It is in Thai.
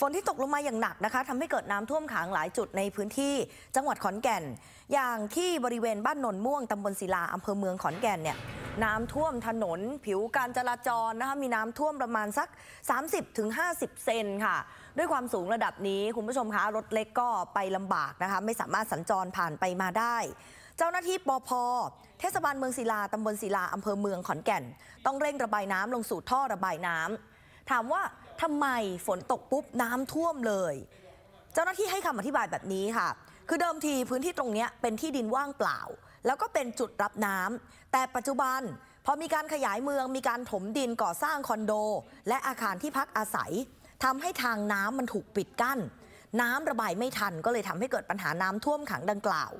ฝนที่ตกลงมาอย่างหนักนะคะทำให้เกิดน้ำท่วมขังหลายจุดในพื้นที่จังหวัดขอนแก่น อย่างที่บริเวณบ้านนนม่วงตำบลศิลาอำเภอเมืองขอนแก่นเนี่ยน้ำท่วมถนน ผิวการจราจรนะคะมีน้ำท่วมประมาณสัก 30-50 เซนค่ะ ด้วยความสูงระดับนี้ คุณผู้ชมคะรถเล็กก็ไปลำบากนะคะไม่สามารถสัญจรผ่านไปมาได้ เจ้าหน้าที่ปอพเทศบาลเมืองศิลาตำบลศิลาอำเภอเมืองขอนแก่น ต้องเร่งระบายน้ำลงสู่ท่อระบายน้ำถามว่าทำไมฝนตกปุ๊บ น้ำท่วมเลย เจ้าหน้าที่ให้คำอธิบายแบบนี้ค่ะ คือเดิมทีพื้นที่ตรงนี้เป็นที่ดินว่างเปล่า แล้วก็เป็นจุดรับน้ำแต่ปัจจุบันพอมีการขยายเมืองมีการถมดินก่อสร้างคอนโด และอาคารที่พักอาศัยทำให้ทางน้ำมันถูกปิดกั้น น้ำระบายไม่ทันก็เลยทำให้เกิดปัญหาน้ำท่วมขังดังกล่าว